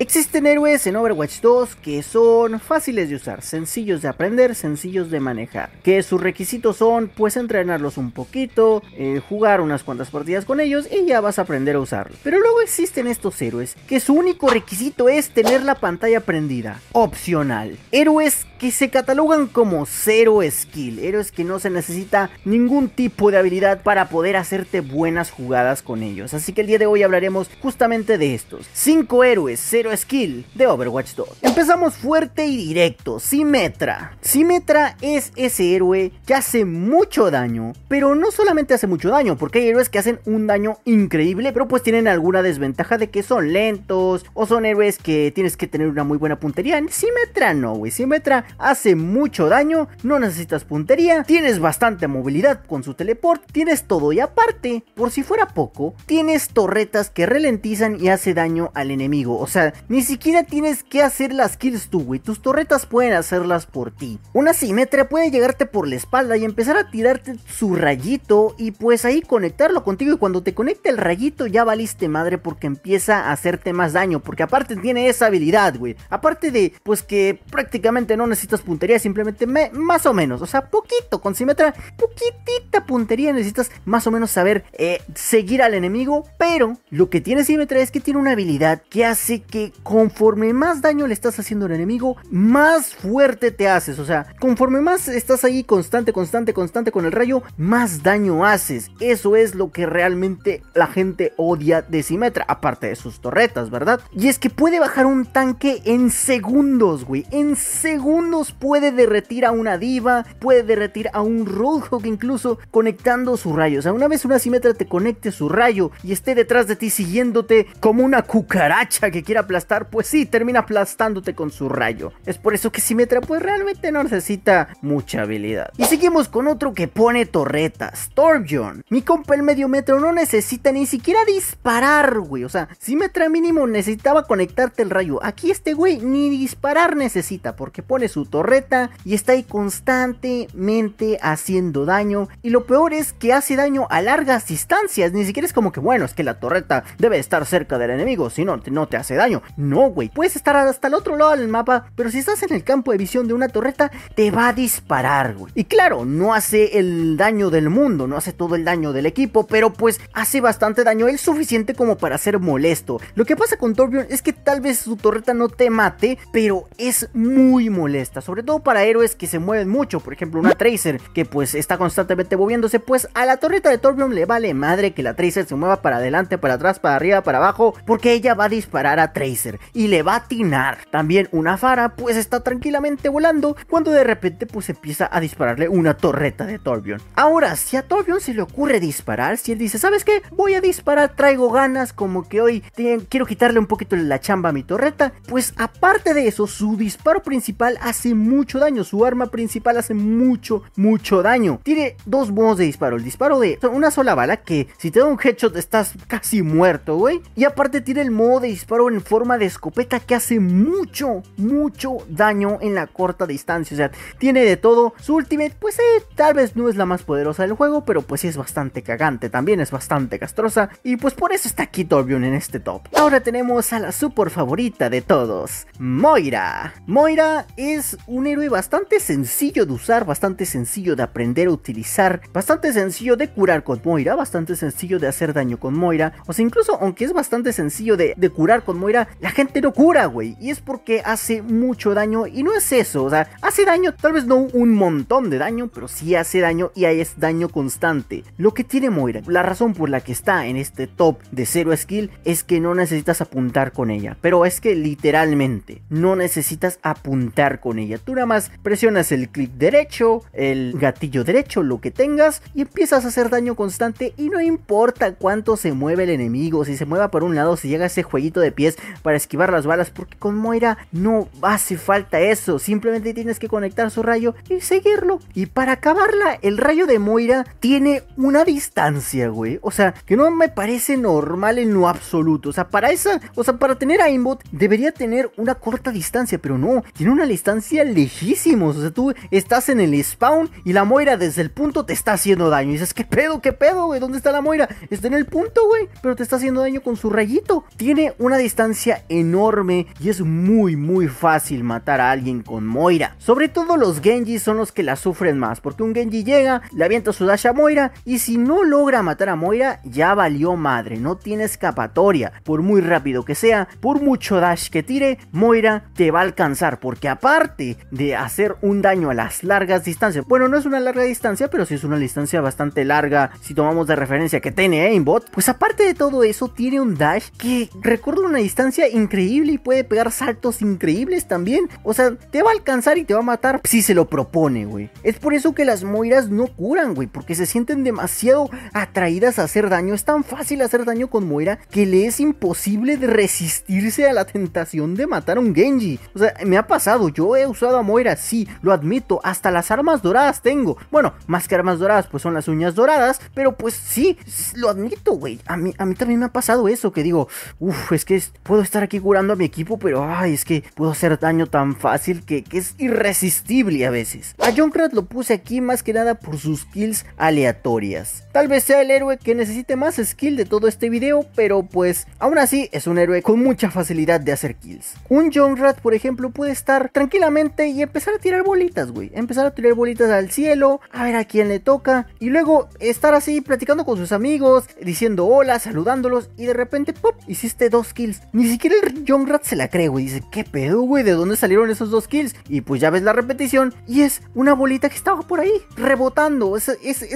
Existen héroes en Overwatch 2 que son fáciles de usar, sencillos de aprender, sencillos de manejar. Que sus requisitos son pues entrenarlos un poquito, eh, jugar unas cuantas partidas con ellos y ya vas a aprender a usarlo. Pero luego existen estos héroes que su único requisito es tener la pantalla prendida. Opcional. Héroes que se catalogan como cero skill, héroes que no se necesita ningún tipo de habilidad para poder hacerte buenas jugadas con ellos. Así que el día de hoy hablaremos justamente de estos 5 héroes cero skill de Overwatch 2. Empezamos fuerte y directo, Symmetra. Symmetra es ese héroe que hace mucho daño, pero no solamente hace mucho daño, porque hay héroes que hacen un daño increíble, pero pues tienen alguna desventaja de que son lentos o son héroes que tienes que tener una muy buena puntería. En Symmetra no, güey. Symmetra hace mucho daño, no necesitas puntería, tienes bastante movilidad con su teleport, tienes todo y aparte, por si fuera poco, tienes torretas que ralentizan y hace daño al enemigo. O sea, ni siquiera tienes que hacer las kills tú, güey. Tus torretas pueden hacerlas por ti. Una simetria puede llegarte por la espalda y empezar a tirarte su rayito y pues ahí conectarlo contigo. Y cuando te conecte el rayito ya valiste madre porque empieza a hacerte más daño. Porque aparte tiene esa habilidad, güey. Aparte de pues que prácticamente no necesitas necesitas puntería, simplemente me, más o menos. O sea, poquito, con simetría, poquitito puntería necesitas más o menos saber eh, seguir al enemigo, pero lo que tiene Simetra es que tiene una habilidad que hace que conforme más daño le estás haciendo al enemigo, más fuerte te haces. O sea, conforme más estás ahí constante, constante, constante con el rayo, más daño haces. Eso es lo que realmente la gente odia de Simetra, aparte de sus torretas, ¿verdad? Y es que puede bajar un tanque en segundos, güey. En segundos puede derretir a una diva, puede derretir a un Roadhog incluso conectando su rayo, O sea, una vez una simetra te conecte su rayo y esté detrás de ti siguiéndote como una cucaracha que quiera aplastar, pues sí, termina aplastándote con su rayo. Es por eso que Simetra pues realmente no necesita mucha habilidad. Y seguimos con otro que pone torretas, Torbjorn. Mi compa el medio metro no necesita ni siquiera disparar, güey. O sea, Simetra mínimo necesitaba conectarte el rayo. Aquí este güey ni disparar necesita porque pone su torreta y está ahí constantemente haciendo daño y lo peor es que hace daño a largas distancias. Ni siquiera es como que, bueno, es que la torreta debe estar cerca del enemigo, si no, no te hace daño. No, güey. Puedes estar hasta el otro lado del mapa, pero si estás en el campo de visión de una torreta, te va a disparar, güey. Y claro, no hace el daño del mundo, no hace todo el daño del equipo, pero pues hace bastante daño, es suficiente como para ser molesto. Lo que pasa con Torbjorn es que tal vez su torreta no te mate, pero es muy molesta, sobre todo para héroes que se mueven mucho, por ejemplo, una Tracer que pues está constantemente moviendo pues a la torreta de Torbjorn le vale madre que la Tracer se mueva para adelante, para atrás, para arriba, para abajo, porque ella va a disparar a Tracer y le va a atinar. También una Fara pues está tranquilamente volando cuando de repente pues empieza a dispararle una torreta de Torbjorn. Ahora, si a Torbjorn se le ocurre disparar, si él dice, ¿sabes qué? Voy a disparar, traigo ganas, como que hoy quiero quitarle un poquito la chamba a mi torreta, pues aparte de eso, su disparo principal hace mucho daño, su arma principal hace mucho, mucho daño. Tiene dos modo de disparo. El disparo de una sola bala que si te da un headshot estás casi muerto, güey. Y aparte tiene el modo de disparo en forma de escopeta que hace mucho, mucho daño en la corta distancia. O sea, tiene de todo. Su ultimate, pues tal vez no es la más poderosa del juego, pero pues es bastante cagante. También es bastante castrosa. Y pues por eso está aquí Torbjorn en este top. Ahora tenemos a la super favorita de todos, Moira. Moira es un héroe bastante sencillo de usar, bastante sencillo de aprender a utilizar. Bastante sencillo de curar con Moira, bastante sencillo de hacer daño con Moira. O sea, incluso aunque es bastante sencillo de, curar con Moira, la gente no cura, güey. Y es porque hace mucho daño. Y no es eso, o sea, hace daño, tal vez no un montón de daño, pero sí hace daño y ahí es daño constante. Lo que tiene Moira, la razón por la que está en este top de cero skill es que no necesitas apuntar con ella. Pero es que literalmente no necesitas apuntar con ella. Tú nada más presionas el clic derecho, el gatillo derecho, lo que tengas y empiezas a hacer daño constante y no importa cuánto se mueve el enemigo, si se mueva por un lado, si llega ese jueguito de pies para esquivar las balas, porque con Moira no hace falta eso, simplemente tienes que conectar su rayo y seguirlo. Y para acabarla, el rayo de Moira tiene una distancia, güey, o sea, que no me parece normal en lo absoluto, o sea, para esa, o sea, para tener a Inbot debería tener una corta distancia, pero no, tiene una distancia lejísima o sea, tú estás en el spawn y la Moira desde el punto te está está haciendo daño. Y dices, que pedo, qué pedo, güey? ¿Dónde está la Moira? Está en el punto, güey. Pero te está haciendo daño con su rayito. Tiene una distancia enorme y es muy, muy fácil matar a alguien con Moira. Sobre todo los Genji son los que la sufren más. Porque un Genji llega, le avienta su dash a Moira. Y si no logra matar a Moira, ya valió madre. No tiene escapatoria. Por muy rápido que sea, por mucho dash que tire, Moira te va a alcanzar. Porque aparte de hacer un daño a las largas distancias. Bueno, no es una larga distancia, pero sí es una distancia bastante larga. Si tomamos de referencia que tiene aimbot, pues aparte de todo eso, tiene un dash que recorre una distancia increíble y puede pegar saltos increíbles también. O sea, te va a alcanzar y te va a matar si se lo propone, güey. Es por eso que las Moiras no curan, güey, porque se sienten demasiado atraídas a hacer daño. Es tan fácil hacer daño con Moira que le es imposible resistirse a la tentación de matar un Genji. O sea, me ha pasado, yo he usado a Moira, sí, lo admito, hasta las armas doradas tengo. Bueno, más que armas doradas pues son las uñas doradas, pero pues sí, lo admito, güey. A mí, a mí también me ha pasado eso, que digo, uff, es que puedo estar aquí curando a mi equipo, pero ay, es que puedo hacer daño tan fácil que, que es irresistible a veces. A Junkrat lo puse aquí más que nada por sus kills aleatorias. Tal vez sea el héroe que necesite más skill de todo este video, pero pues aún así es un héroe con mucha facilidad de hacer kills. Un Junkrat, por ejemplo, puede estar tranquilamente y empezar a tirar bolitas, güey. Empezar a tirar bolitas al cielo, a ver a quién le toca y luego estar así platicando con sus amigos, diciendo hola, saludándolos. Y de repente, ¡pop! Hiciste dos kills. Ni siquiera el rat se la cree, güey. Dice, ¿qué pedo, güey? ¿De dónde salieron esos dos kills? Y pues ya ves la repetición. Y es una bolita que estaba por ahí, rebotando. Es,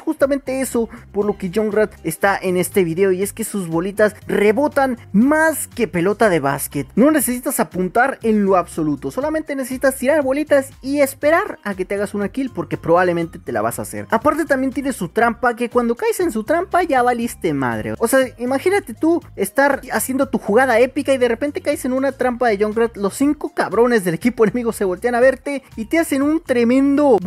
justamente eso por lo que rat está en este video. Y es que sus bolitas rebotan más que pelota de básquet. No necesitas apuntar en lo absoluto. Solamente necesitas tirar bolitas y esperar a que te hagas una kill porque probablemente te la vas a hacer. Aparte también tiene su trampa, que cuando caes en su trampa ya valiste madre. O sea, imagínate tú estar haciendo tu jugada épica y de repente caes en una trampa de Junkrat, los cinco cabrones del equipo enemigo se voltean a verte y te hacen un tremendo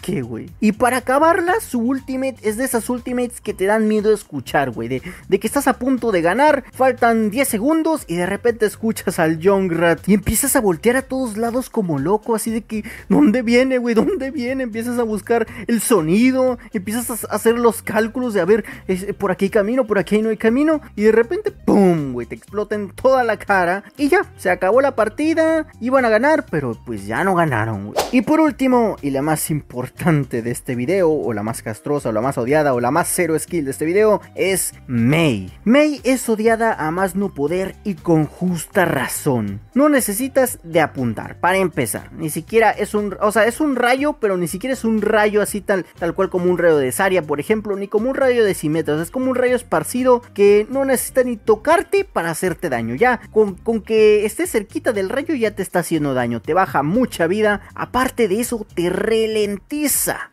qué, güey? Y para acabarla, su ultimate es de esas ultimates que te dan miedo escuchar, güey. De, de, que estás a punto de ganar, faltan 10 segundos y de repente escuchas al Rat y empiezas a voltear a todos lados como loco, así de que, ¿dónde viene, güey? ¿Dónde viene? Empiezas a buscar el sonido, empiezas a hacer los cálculos de a ver, por aquí hay camino, por aquí no hay camino, y de repente, ¡pum! güey, te explota en toda la cara y ya, se acabó la partida, iban a ganar, pero pues ya no ganaron, güey. Y por último, y la más importante, de este video, o la más castrosa, o la más odiada, o la más cero skill de este video, es Mei. Mei es odiada a más no poder y con justa razón. No necesitas de apuntar, para empezar. Ni siquiera es un, o es un rayo, pero ni siquiera es un rayo así tal, tal cual como un rayo de Saria, por ejemplo, ni como un rayo de Simetra. es como un rayo esparcido que no necesita ni tocarte para hacerte daño. Ya, con, con que estés cerquita del rayo ya te está haciendo daño, te baja mucha vida. Aparte de eso, te ralentiza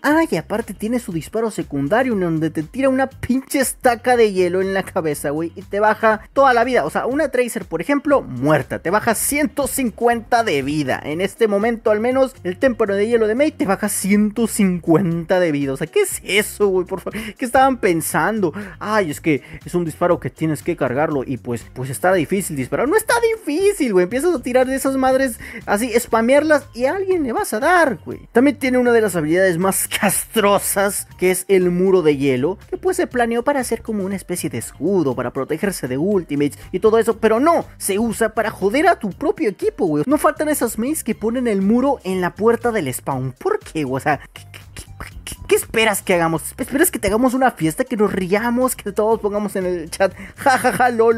Ah, y aparte tiene su disparo secundario en donde te tira una pinche estaca de hielo en la cabeza, güey, y te baja toda la vida. O sea, una Tracer, por ejemplo, muerta, te baja 150 de vida. En este momento, al menos, el témpano de hielo de Mei te baja 150 de vida. O sea, ¿qué es eso, güey? Por favor, ¿qué estaban pensando? Ay, es que es un disparo que tienes que cargarlo y pues, pues está difícil disparar. No está difícil, güey. Empiezas a tirar de esas madres así, spamearlas y a alguien le vas a dar, güey. También tiene una de las habilidades más castrosas, que es el muro de hielo, que pues se planeó para hacer como una especie de escudo, para protegerse de Ultimates y todo eso, pero no, se usa para joder a tu propio equipo, No faltan esas mains que ponen el muro en la puerta del spawn. ¿Por qué, O sea, ¿Qué esperas que hagamos? ¿Esperas que te hagamos una fiesta? Que nos riamos, que todos pongamos en el chat. Ja, ja, ja, lol,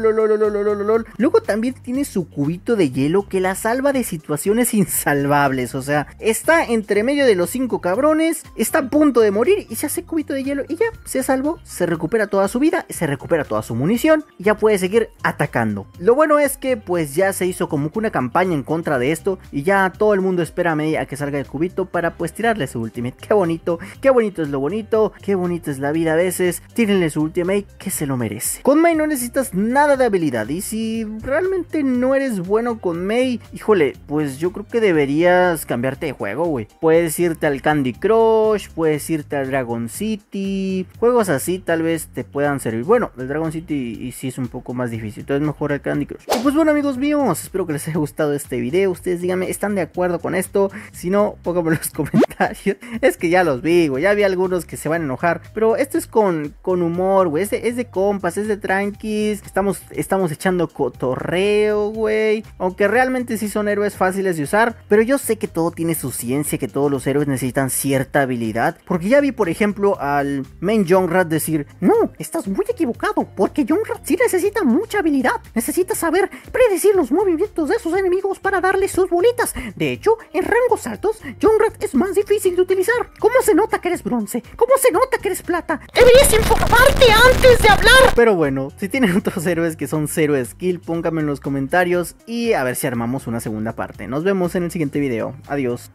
Luego también tiene su cubito de hielo que la salva de situaciones insalvables. O sea, está entre medio de los cinco cabrones, está a punto de morir y se hace cubito de hielo y ya, se salvó, se recupera toda su vida, se recupera toda su munición y ya puede seguir atacando. Lo bueno es que pues ya se hizo como que una campaña en contra de esto y ya todo el mundo espera a, medida que salga el cubito para pues tirarle su ultimate. Qué bonito, qué bonito bonito es lo bonito, qué bonito es la vida a veces, tírenle su ultimate que se lo merece. Con may no necesitas nada de habilidad y si realmente no eres bueno con may híjole, pues yo creo que deberías cambiarte de juego, güey. Puedes irte al Candy Crush, puedes irte al Dragon City, juegos así tal vez te puedan servir. Bueno, el Dragon City y sí es un poco más difícil, entonces mejor el Candy Crush. pues bueno amigos míos, espero que les haya gustado este video, ustedes díganme, ¿están de acuerdo con esto? Si no, pónganme en los comentarios. Es que ya los vi, güey, ya había algunos que se van a enojar. Pero esto es con, con humor, güey. Es de, es de compas, es de tranquis. Estamos, estamos echando cotorreo, güey. Aunque realmente sí son héroes fáciles de usar. Pero yo sé que todo tiene su ciencia, que todos los héroes necesitan cierta habilidad. Porque ya vi, por ejemplo, al main Jonrad decir: No, estás muy equivocado. Porque Jonrad sí necesita mucha habilidad. Necesita saber predecir los movimientos de sus enemigos para darle sus bolitas. De hecho, en rangos altos, Rat es más difícil de utilizar. ¿Cómo se nota que eres bronce. ¿Cómo se nota que eres plata? Deberías informarte antes de hablar. Pero bueno, si tienen otros héroes que son cero skill, pónganme en los comentarios y a ver si armamos una segunda parte. Nos vemos en el siguiente video. Adiós.